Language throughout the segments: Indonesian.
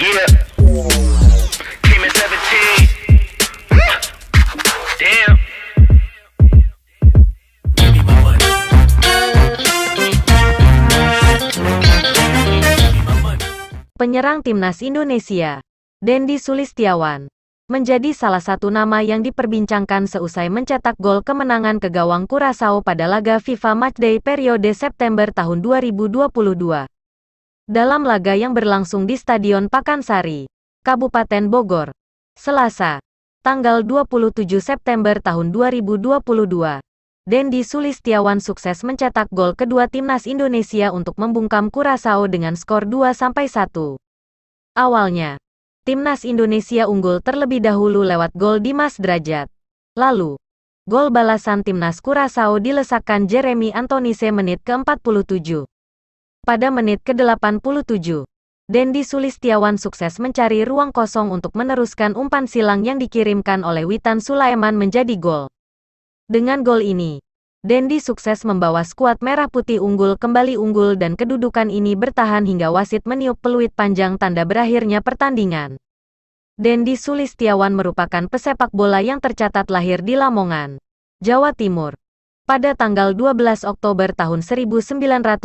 Penyerang timnas Indonesia, Dendi Sulistiawan, menjadi salah satu nama yang diperbincangkan seusai mencetak gol kemenangan ke gawang Kurasau pada laga FIFA Matchday periode September tahun 2022 dalam laga yang berlangsung di Stadion Pakansari, Kabupaten Bogor. Selasa, tanggal 27 September tahun 2022, Dendi Sulistiawan sukses mencetak gol kedua timnas Indonesia untuk membungkam Kurasao dengan skor 2-1. Awalnya, timnas Indonesia unggul terlebih dahulu lewat gol Dimas Derajat. Lalu, gol balasan timnas Kurasao dilesakkan Jeremy Antonise menit ke-47. Pada menit ke-87, Dendi Sulistiawan sukses mencari ruang kosong untuk meneruskan umpan silang yang dikirimkan oleh Witan Sulaiman menjadi gol. Dengan gol ini, Dendi sukses membawa skuad merah putih unggul kembali unggul dan kedudukan ini bertahan hingga wasit meniup peluit panjang tanda berakhirnya pertandingan. Dendi Sulistiawan merupakan pesepak bola yang tercatat lahir di Lamongan, Jawa Timur pada tanggal 12 Oktober tahun 1996.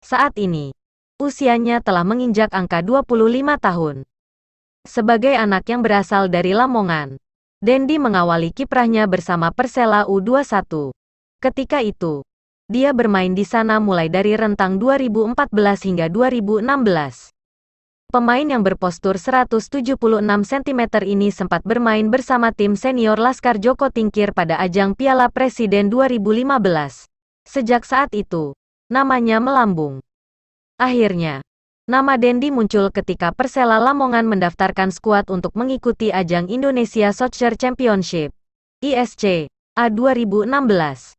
Saat ini, usianya telah menginjak angka 25 tahun. Sebagai anak yang berasal dari Lamongan, Dendi mengawali kiprahnya bersama Persela U21. Ketika itu, dia bermain di sana mulai dari rentang 2014 hingga 2016 pemain yang berpostur 176 cm ini sempat bermain bersama tim senior Laskar Joko Tingkir pada ajang Piala Presiden 2015. Sejak saat itu, namanya melambung. Akhirnya, nama Dendi muncul ketika Persela Lamongan mendaftarkan skuad untuk mengikuti ajang Indonesia Soccer Championship, ISC, A 2016.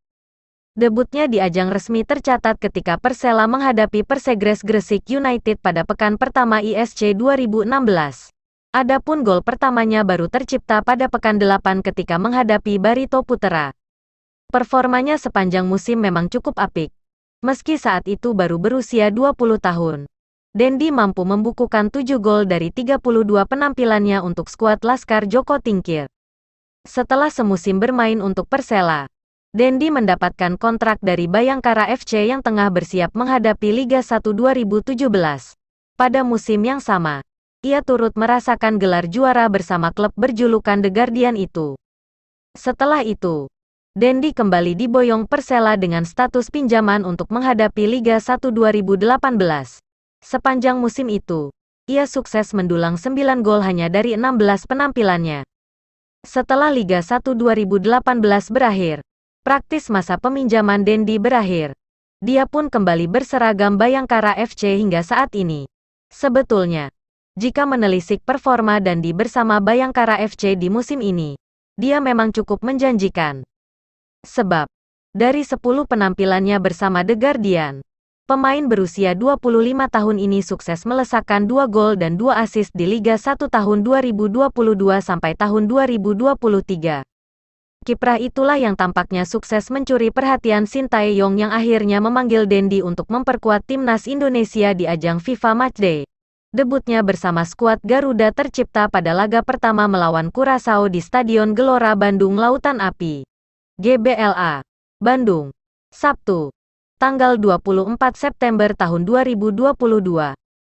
Debutnya di ajang resmi tercatat ketika Persela menghadapi Persegres Gresik United pada pekan pertama ISC 2016. Adapun gol pertamanya baru tercipta pada pekan 8 ketika menghadapi Barito Putera. Performanya sepanjang musim memang cukup apik. Meski saat itu baru berusia 20 tahun. Dendi mampu membukukan 7 gol dari 32 penampilannya untuk skuad Laskar Joko Tingkir. Setelah semusim bermain untuk Persela, Dendi mendapatkan kontrak dari Bayangkara FC yang tengah bersiap menghadapi Liga 1 2017. Pada musim yang sama, ia turut merasakan gelar juara bersama klub berjulukan The Guardian itu. Setelah itu, Dendi kembali diboyong Persela dengan status pinjaman untuk menghadapi Liga 1 2018. Sepanjang musim itu, ia sukses mendulang 9 gol hanya dari 16 penampilannya. Setelah Liga 1 2018 berakhir, praktis masa peminjaman Dendi berakhir. Dia pun kembali berseragam Bayangkara FC hingga saat ini. Sebetulnya, jika menelisik performa Dendi bersama Bayangkara FC di musim ini, dia memang cukup menjanjikan. Sebab, dari 10 penampilannya bersama The Guardian, pemain berusia 25 tahun ini sukses melesakkan 2 gol dan 2 assist di Liga 1 tahun 2022 sampai tahun 2023. Kiprah itulah yang tampaknya sukses mencuri perhatian Tae-yong yang akhirnya memanggil Dendi untuk memperkuat timnas Indonesia di ajang FIFA Matchday. Debutnya bersama skuad Garuda tercipta pada laga pertama melawan Curaçao di Stadion Gelora Bandung Lautan Api. GBLA, Bandung, Sabtu, tanggal 24 September tahun 2022.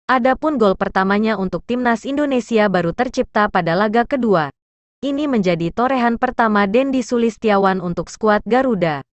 Adapun gol pertamanya untuk timnas Indonesia baru tercipta pada laga kedua. Ini menjadi torehan pertama Dendi Sulistiawan untuk skuad Garuda.